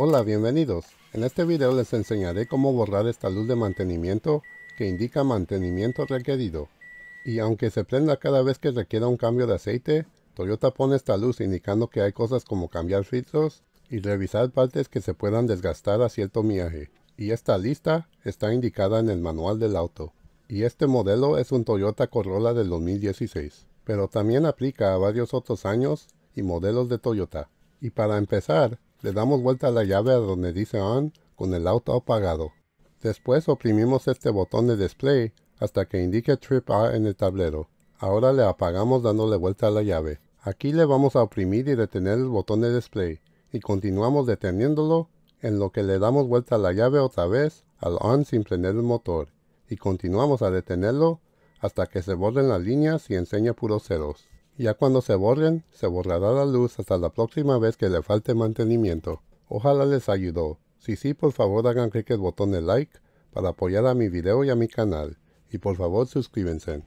Hola, bienvenidos. En este video les enseñaré cómo borrar esta luz de mantenimiento que indica mantenimiento requerido. Y aunque se prenda cada vez que requiera un cambio de aceite, Toyota pone esta luz indicando que hay cosas como cambiar filtros y revisar partes que se puedan desgastar a cierto viaje. Y esta lista está indicada en el manual del auto. Y este modelo es un Toyota Corolla del 2016, pero también aplica a varios otros años y modelos de Toyota. Y para empezar, le damos vuelta a la llave a donde dice ON con el auto apagado. Después oprimimos este botón de display hasta que indique Trip A en el tablero. Ahora le apagamos dándole vuelta a la llave. Aquí le vamos a oprimir y detener el botón de display y continuamos deteniéndolo en lo que le damos vuelta a la llave otra vez al ON sin prender el motor y continuamos a detenerlo hasta que se borren las líneas y enseña puros ceros. Ya cuando se borren, se borrará la luz hasta la próxima vez que le falte mantenimiento. Ojalá les ayudó. Si sí, por favor hagan clic el botón de like para apoyar a mi video y a mi canal. Y por favor suscríbanse.